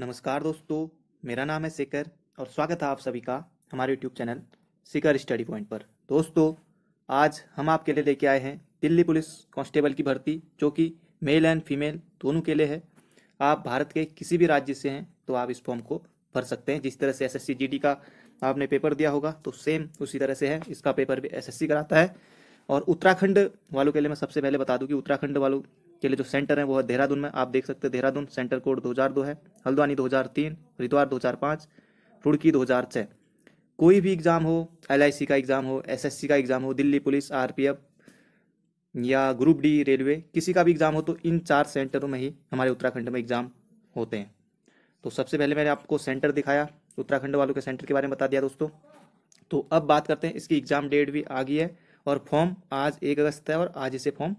नमस्कार दोस्तों मेरा नाम है शिखर और स्वागत है आप सभी का हमारे YouTube channel Shikhar study point पर दोस्तों आज हम आपके लिए लेके आए हैं दिल्ली पुलिस कांस्टेबल की भर्ती जो कि मेल एंड फीमेल दोनों के लिए है आप भारत के किसी भी राज्य से हैं तो आप इस फॉर्म को भर सकते हैं जिस तरह से एस एस का आपने पेपर दिया होगा तो सेम उसी तरह से है इसका पेपर भी एस कराता है और उत्तराखंड वालों के लिए मैं सबसे पहले बता दूं कि उत्तराखंड वालों के लिए जो सेंटर है वो है देहरादून में आप देख सकते हैं देहरादून सेंटर कोड दो है हल्द्वानी तीन हरिद्वार दो रुड़की छः कोई भी एग्ज़ाम हो एल का एग्ज़ाम हो एस का एग्ज़ाम हो दिल्ली पुलिस आर या ग्रुप डी रेलवे किसी का भी एग्ज़ाम हो तो इन चार सेंटरों में ही हमारे उत्तराखंड में एग्ज़ाम होते हैं तो सबसे पहले मैंने आपको सेंटर दिखाया उत्तराखंड वालों के सेंटर के बारे में बता दिया दोस्तों तो अब बात करते हैं इसकी एग्ज़ाम डेट भी आ गई है और फॉर्म आज एक अगस्त है और आज इसे फॉर्म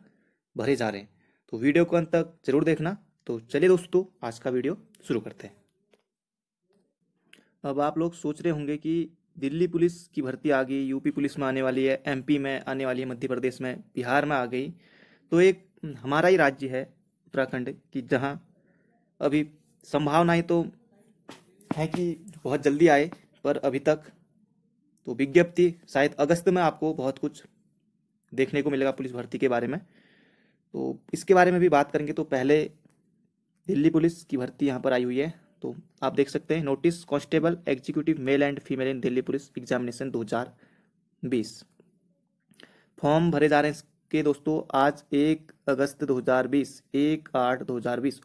भरे जा रहे हैं तो वीडियो को अंत तक जरूर देखना तो चलिए दोस्तों आज का वीडियो शुरू करते हैं अब आप लोग सोच रहे होंगे कि दिल्ली पुलिस की भर्ती आ गई यूपी पुलिस में आने वाली है एमपी में आने वाली है मध्य प्रदेश में बिहार में आ गई तो एक हमारा ही राज्य है उत्तराखंड कि जहाँ अभी संभावनाएं तो है कि बहुत जल्दी आए पर अभी तक तो विज्ञप्ति शायद अगस्त में आपको बहुत कुछ देखने को मिलेगा पुलिस भर्ती के बारे में तो इसके बारे में भी बात करेंगे तो पहले दिल्ली पुलिस की भर्ती यहाँ पर आई हुई है तो आप देख सकते हैं notice constable executive male and female in Delhi police examination 2020 form भरे जा रहे हैं इसके दोस्तों आज एक अगस्त 2020 एक आठ दो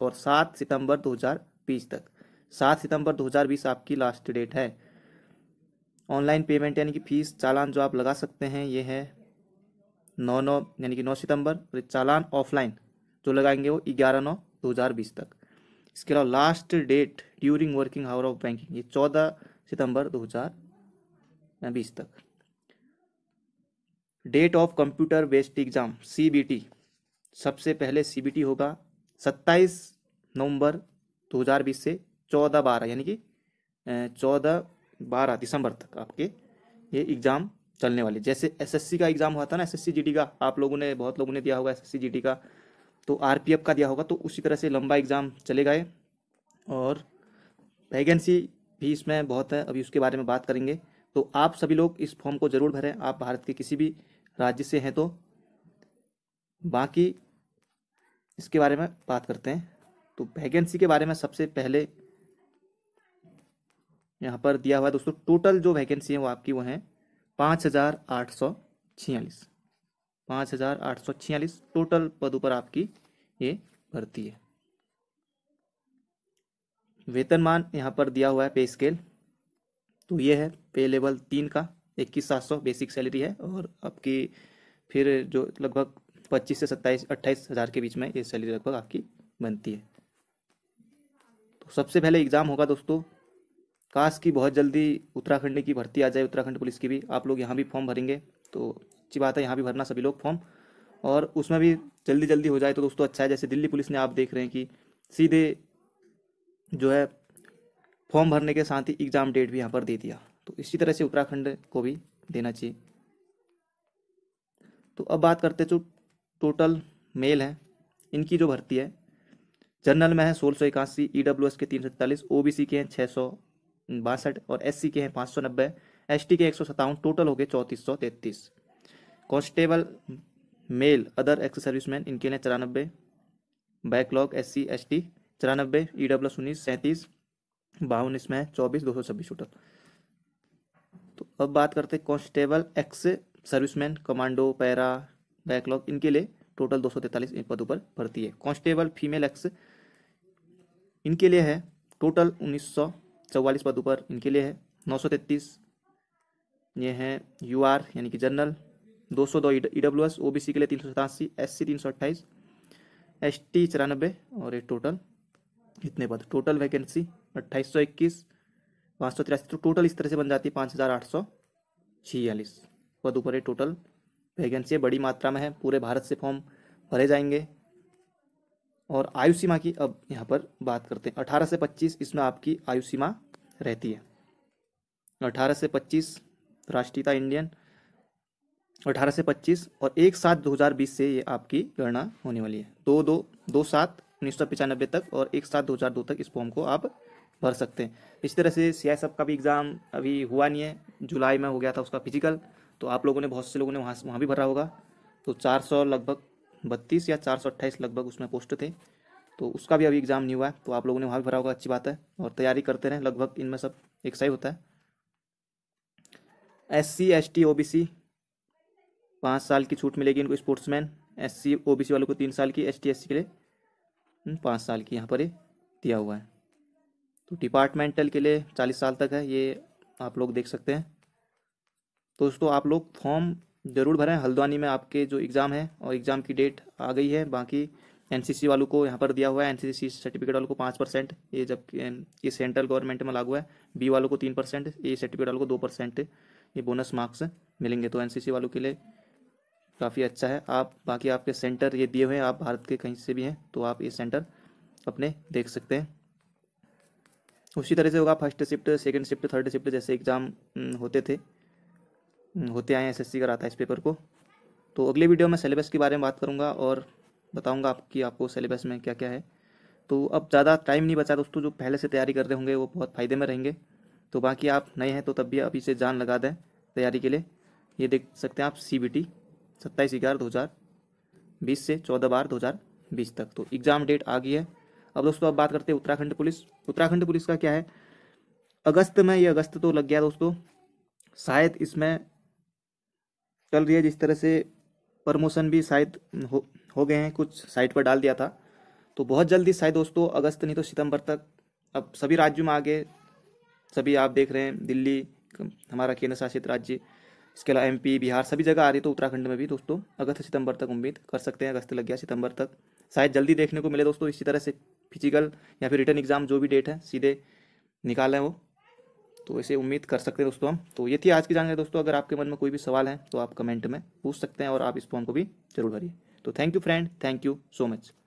और सात सितंबर 2020 तक सात सितंबर 2020 आपकी लास्ट डेट है ऑनलाइन पेमेंट यानी कि फीस चालान जो आप लगा सकते हैं ये है नौ नौ यानी कि नौ सितंबर और चालान ऑफलाइन जो लगाएंगे वो ग्यारह नौ दो हज़ार बीस तक इसके अलावा last date during working hour of banking ये चौदह सितंबर दो हज़ार बीस तक date of computer based exam सी सबसे पहले सी होगा सत्ताईस नवंबर 2020 से चौदह बारह यानी कि चौदह बारह दिसंबर तक आपके ये एग्ज़ाम चलने वाली जैसे एसएससी का एग्जाम हुआ था ना एसएससी जीडी का आप लोगों ने बहुत लोगों ने दिया होगा एसएससी जीडी का तो आरपीएफ का दिया होगा तो उसी तरह से लंबा एग्ज़ाम चलेगा और वैकेंसी भी इसमें बहुत है अभी उसके बारे में बात करेंगे तो आप सभी लोग इस फॉर्म को ज़रूर भरें आप भारत के किसी भी राज्य से हैं तो बाकी इसके बारे में बात करते हैं तो वैकेंसी के बारे में सबसे पहले यहाँ पर दिया हुआ है दोस्तों टोटल जो वैकेंसी है वो आपकी वो हैं पाँच हजार आठ सौ छियालीस पाँच हजार आठ सौ छियालीस टोटल पदों पर आपकी ये भर्ती है वेतनमान यहाँ पर दिया हुआ है पे स्केल तो ये है पे लेवल तीन का इक्कीस सात सौ बेसिक सैलरी है और आपकी फिर जो लगभग पच्चीस से सत्ताईस अट्ठाईस हज़ार के बीच में ये सैलरी लगभग आपकी बनती है तो सबसे पहले एग्ज़ाम होगा दोस्तों काश की बहुत जल्दी उत्तराखंड की भर्ती आ जाए उत्तराखंड पुलिस की भी आप लोग यहाँ भी फॉर्म भरेंगे तो अच्छी बात है यहाँ भी भरना सभी लोग फॉर्म और उसमें भी जल्दी जल्दी हो जाए तो दोस्तों अच्छा है जैसे दिल्ली पुलिस ने आप देख रहे हैं कि सीधे जो है फॉर्म भरने के साथ ही एग्ज़ाम डेट भी यहाँ पर दे दिया तो इसी तरह से उत्तराखंड को भी देना चाहिए तो अब बात करते जो टोटल मेल हैं इनकी जो भर्ती है जनरल में है सोलह सौ इक्यासी ई डब्ल्यू एस के तीन सौ तैतालीस ओ बी सी के हैं छः सौ बासठ और एस के हैं पाँच सौ नब्बे एस के एक सौ सत्तावन टोटल हो गए चौंतीस सौ तैंतीस constable male other ex serviceman इनके लिए चौरानबे backlog S C S T चौरानबे ई e डब्ल्यू उन्नीस सैंतीस बावन इसमें चौबीस दो सौ छब्बीस टोटल तो अब बात करते हैं constable ex serviceman commando para backlog इनके लिए टोटल दो सौ तैंतालीस पदों पर भर्ती है कांस्टेबल फीमेल एक्स इनके लिए है टोटल उन्नीस सौ चौवालीस पद ऊपर इनके लिए है नौ सौ तैतीस ये हैं यू आर यानी कि जनरल दो सौ दो E W S O B C के लिए तीन सौ सतासी एस सी तीन सौ अट्ठाईस एस टी चौरानबे और ये टोटल इतने पद टोटल वैकेंसी अट्ठाईस सौ इक्कीस पाँच सौ तिरासी तो टोटल इस तरह से बन जाती है पाँच हज़ार आठ सौ छियालीस पद ऊपर ये टोटल वैकेंसी बड़ी मात्रा में है पूरे भारत से फॉर्म भरे जाएंगे और आयु सीमा की अब यहाँ पर बात करते हैं अठारह से पच्चीस इसमें आपकी आयु सीमा रहती है अठारह से पच्चीस राष्ट्रीयता इंडियन अठारह से पच्चीस और एक सात दो हज़ार बीस से ये आपकी गणना होने वाली है दो दो दो सात उन्नीस सौ पचानबे तक और एक सात दो हज़ार दो तक इस फॉर्म को आप भर सकते हैं इस तरह से सी का भी एग्ज़ाम अभी हुआ नहीं है जुलाई में हो गया था उसका फिजिकल तो आप लोगों ने बहुत से लोगों ने वहाँ वहाँ भी भरा होगा तो चार सौ लगभग बत्तीस या चार सौ अट्ठाईस लगभग उसमें पोस्ट थे तो उसका भी अभी एग्ज़ाम नहीं हुआ है तो आप लोगों ने वहाँ भी भरा होगा अच्छी बात है और तैयारी करते रहें लगभग इनमें सब एक सही होता है S C S T O B C पाँच साल की छूट मिलेगी इनको sportsman S C O B C वालों को तीन साल की एस टी एस सी के लिए पाँच साल की यहाँ पर ये दिया हुआ है तो डिपार्टमेंटल के लिए चालीस साल तक है ये आप लोग देख सकते हैं दोस्तों आप लोग फॉर्म ज़रूर भरें हल्द्वानी में आपके जो एग्ज़ाम है और एग्ज़ाम की डेट आ गई है बाकी एनसीसी वालों को यहाँ पर दिया हुआ है एनसीसी सर्टिफिकेट वालों को पाँच परसेंट ये जबकि ये सेंट्रल गवर्नमेंट में लागू है बी वालों को तीन परसेंट ए सर्टिफिकेट वालों को दो परसेंट ये बोनस मार्क्स मिलेंगे तो एनसीसी वालों के लिए काफ़ी अच्छा है आप बाकी आपके सेंटर ये दिए हुए हैं आप भारत के कहीं से भी हैं तो आप ये सेंटर अपने देख सकते हैं उसी तरह से होगा first shift second shift third shift जैसे एग्ज़ाम हम्म, होते थे हम्म, होते आए हैं एस सी कराता है इस पेपर को तो अगले वीडियो में सिलेबस के बारे में बात करूँगा और बताऊँगा आपकी आपको सिलेबस में क्या क्या है तो अब ज़्यादा टाइम नहीं बचा दोस्तों जो पहले से तैयारी कर रहे होंगे वो बहुत फ़ायदे में रहेंगे तो बाकी आप नए हैं तो तब भी आप इसे जान लगा दें तैयारी के लिए ये देख सकते हैं आप सी बी टी सत्ताईस ग्यारह दो हज़ार बीस से चौदह बारह दो हज़ार बीस तक तो एग्ज़ाम डेट आ गई है अब दोस्तों अब बात करते हैं उत्तराखंड पुलिस उत्तराखंड पुलिस का क्या है अगस्त में ये अगस्त तो लग गया दोस्तों शायद इसमें चल रही है जिस तरह से प्रमोशन भी शायद हो हो गए हैं कुछ साइट पर डाल दिया था तो बहुत जल्दी शायद दोस्तों अगस्त नहीं तो सितंबर तक अब सभी राज्यों में आ गए सभी आप देख रहे हैं दिल्ली हमारा केंद्र शासित राज्य इसके अलावा एम बिहार सभी जगह आ रही तो उत्तराखंड में भी दोस्तों अगस्त सितंबर तक उम्मीद कर सकते हैं अगस्त लग गया सितंबर तक शायद जल्दी देखने को मिले दोस्तों इसी तरह से फिजिकल या फिर रिटर्न एग्ज़ाम जो भी डेट है सीधे निकालें वो तो इसे उम्मीद कर सकते हैं दोस्तों हम तो ये थी आज की जानकारी दोस्तों अगर आपके मन में कोई भी सवाल है तो आप कमेंट में पूछ सकते हैं और आप इस फॉर्म को भी जरूर भरिए तो thank you friend thank you so much